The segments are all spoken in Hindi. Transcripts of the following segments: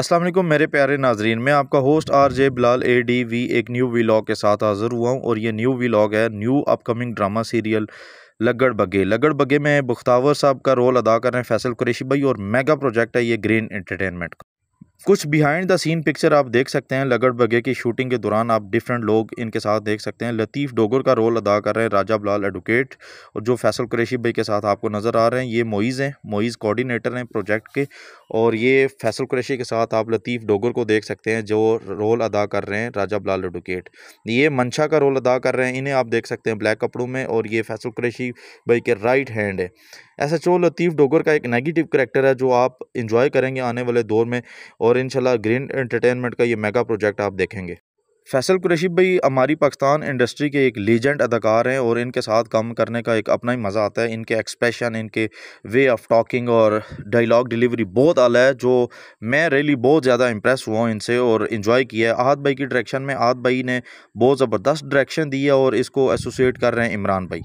अस्सलाम वालेकुम मेरे प्यारे नाजरीन मैं आपका होस्ट आर जे बिलाल ए डी वी एक न्यू व्लॉग के साथ हाज़िर हुआ हूँ और ये न्यू व्लॉग है न्यू अपकमिंग ड्रामा सीरियल लगड़ बगे लगड़ बगे में बुख्तावर साहब का रोल अदा कर रहे हैं फैसल कुरेशी भाई और मेगा प्रोजेक्ट है ये ग्रीन एंटरटेनमेंट का कुछ बिहाइंड द सीन पिक्चर आप देख सकते हैं लगड़ बगे की शूटिंग के दौरान आप डिफरेंट लोग इनके साथ देख सकते हैं लतीफ़ डोगर का रोल अदा कर रहे हैं राजा बलाल एडवोकेट और जो फैसल कुरेशी भाई के साथ आपको नज़र आ रहे हैं ये मोइज़ हैं मोइज़ कोऑर्डिनेटर हैं प्रोजेक्ट के और ये फैसल कुरेशी के साथ आप लतीफ़ डोगर को देख सकते हैं जो रोल अदा कर रहे हैं राजा बलाल एडवोकेट ये मंशा का रोल अदा कर रहे हैं इन्हें आप देख सकते हैं ब्लैक कपड़ों में और ये फैसल कुरेशी भाई के राइट हैंड है एस एच लतीफ़ डोगर का एक नेगेटिव करेक्टर है जो आप इंजॉय करेंगे आने वाले दौर में और इन ग्रीन एंटरटेनमेंट का ये मेगा प्रोजेक्ट आप देखेंगे फैसल कुरैशी भाई हमारी पाकिस्तान इंडस्ट्री के एक लीजेंड अदाकार हैं और इनके साथ काम करने का एक अपना ही मज़ा आता है इनके एक्सप्रेशन इनके वे ऑफ टॉकिंग और डायलॉग डिलीवरी बहुत आला है जो मैं रियली बहुत ज़्यादा इंप्रेस हुआ हूँ इनसे और इन्जॉय किया है आहद भाई की डायरेक्शन में आहद भाई ने बहुत ज़बरदस्त डायरेक्शन दी है और इसको एसोसिएट कर रहे हैं इमरान भाई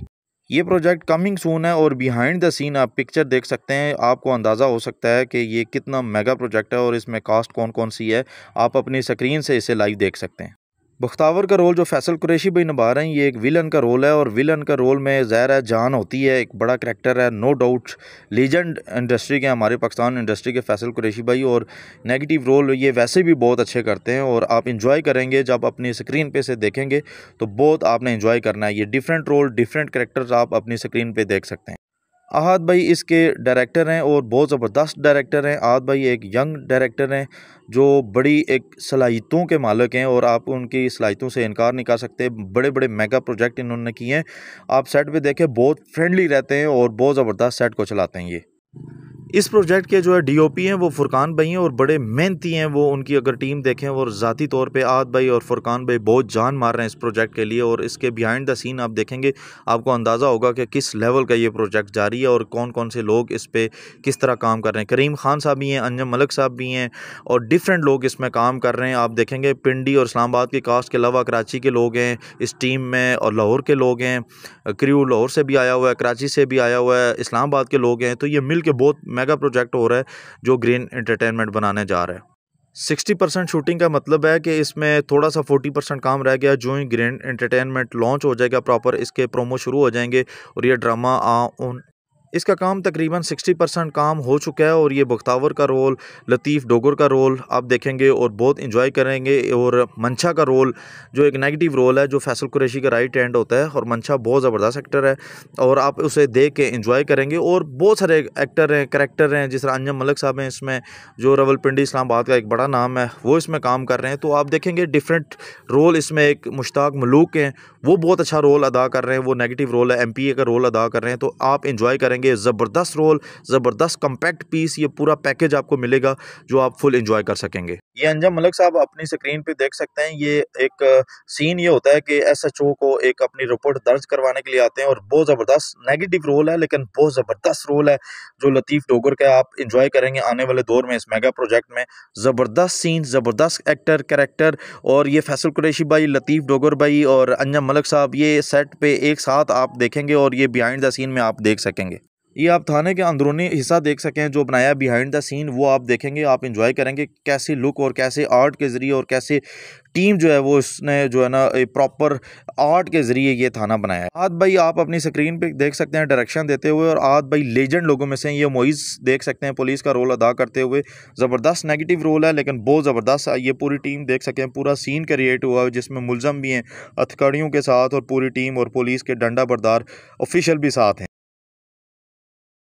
ये प्रोजेक्ट कमिंग सून है और बिहाइंड द सीन आप पिक्चर देख सकते हैं आपको अंदाज़ा हो सकता है कि ये कितना मेगा प्रोजेक्ट है और इसमें कास्ट कौन कौन सी है आप अपनी स्क्रीन से इसे लाइव देख सकते हैं बख्तावर का रोल जो फैसल कुरेशी भाई निभा रहे हैं ये एक विलन का रोल है और विलन का रोल में ज़ाहिर है जान होती है एक बड़ा करेक्टर है नो डाउट लीजेंड इंडस्ट्री के हमारे पाकिस्तान इंडस्ट्री के फैसल कुरेशी भाई और नेगेटिव रोल ये वैसे भी बहुत अच्छे करते हैं और आप इंजॉय करेंगे जब अपनी स्क्रीन पे से देखेंगे तो बहुत आपने इंजॉय करना है ये डिफरेंट रोल डिफरेंट करेक्टर्स आप अपनी स्क्रीन पर देख सकते हैं आहद भाई इसके डायरेक्टर हैं और बहुत ज़बरदस्त डायरेक्टर हैं आहद भाई एक यंग डायरेक्टर हैं जो बड़ी एक सलाहितों के मालिक हैं और आप उनकी सलाहितों से इनकार नहीं कर सकते बड़े बड़े मेगा प्रोजेक्ट इन्होंने किए हैं आप सेट पे देखें बहुत फ्रेंडली रहते हैं और बहुत ज़बरदस्त सेट को चलाते हैं ये इस प्रोजेक्ट के जो है डीओपी हैं वो फुरकान भाई हैं और बड़े मेहनती हैं वो उनकी अगर टीम देखें वो ज़ाती तौर पे आद भाई और फुरकान भाई बहुत जान मार रहे हैं इस प्रोजेक्ट के लिए और इसके बिहाइंड द सीन आप देखेंगे आपको अंदाज़ा होगा कि किस लेवल का ये प्रोजेक्ट जारी है और कौन कौन से लोग इस पर किस तरह काम कर रहे हैं करीम खान साहब भी हैं अंजम मलिक साहब भी हैं और डिफरेंट लोग इसमें काम कर रहे हैं आप देखेंगे पिंडी और इस्लामाबाद की कास्ट के अलावा कराची के लोग हैं इस टीम में और लाहौर के लोग हैं क्रू लाहौर से भी आया हुआ है कराची से भी आया हुआ है इस्लामाबाद के लोग हैं तो ये मिल के बहुत मेगा प्रोजेक्ट हो रहा है जो ग्रीन इंटरटेनमेंट बनाने जा रहा है सिक्सटी परसेंट शूटिंग का मतलब है कि इसमें थोड़ा सा फोर्टी परसेंट काम रह गया जो ही ग्रैंड एंटरटेनमेंट लॉन्च हो जाएगा प्रॉपर इसके प्रोमो शुरू हो जाएंगे और ये ड्रामा आ, उन इसका काम तकरीबन 60 परसेंट काम हो चुका है और ये बख्तावर का रोल लतीफ़ डोगर का रोल आप देखेंगे और बहुत इंजॉय करेंगे और मंशा का रोल जो एक नेगेटिव रोल है जो फैसल कुरैशी का राइट हैंड होता है और मंशा बहुत ज़बरदस्त एक्टर है और आप उसे देख के इंजॉय करेंगे और बहुत सारे एक्टर हैं करेक्टर हैं जिस तरह अंजम मलिक साहब हैं इसमें जो रवल इस्लाम इस्लामाबाद का एक बड़ा नाम है वो इसमें काम कर रहे हैं तो आप देखेंगे डिफरेंट रोल इसमें एक मुश्ताक मलूक हैं वो बहुत अच्छा रोल अदा कर रहे हैं वो नेगेटिव रोल है एम का रोल अदा कर रहे हैं तो आप इन्जॉय करेंगे जाएंगे ज़बरदस्त रोल ज़बरदस्त कम्पैक्ट पीस ये पूरा पैकेज आपको मिलेगा जो आप फुल इंजॉय कर सकेंगे ये अंजम मलिक साहब अपनी स्क्रीन पे देख सकते हैं ये एक सीन ये होता है कि एसएचओ को एक अपनी रिपोर्ट दर्ज करवाने के लिए आते हैं और बहुत ज़बरदस्त नेगेटिव रोल है लेकिन बहुत ज़बरदस्त रोल है जो लतीफ़ डोगर का आप इंजॉय करेंगे आने वाले दौर में इस मेगा प्रोजेक्ट में ज़बरदस्त सीन ज़बरदस्त एक्टर करेक्टर और ये फैसल कुरेशी भाई लतीफ़ डोगर भाई और अंजम मलिक साहब ये सेट पे एक साथ आप देखेंगे और ये बिहाइंड द सीन में आप देख सकेंगे ये आप थाने के अंदरूनी हिस्सा देख सकें जो बनाया बिहाइंड द सीन वो आप देखेंगे आप इंजॉय करेंगे कैसे लुक और कैसे आर्ट के ज़रिए और कैसे टीम जो है वो इसने जो है ना प्रॉपर आर्ट के ज़रिए ये थाना बनाया है आद भाई आप अपनी स्क्रीन पे देख सकते हैं डायरेक्शन देते हुए और आद भाई लेजेंड लोगों में से ये मोइज़ देख सकते हैं पुलिस का रोल अदा करते हुए ज़बरदस्त नेगेटिव रोल है लेकिन बहुत ज़बरदस्त ये पूरी टीम देख सकें पूरा सीन क्रिएट हुआ है जिसमें मुलज़म भी हैं हथकड़ियों के साथ और पूरी टीम और पुलिस के डंडा बरदार ऑफिशल भी साथ हैं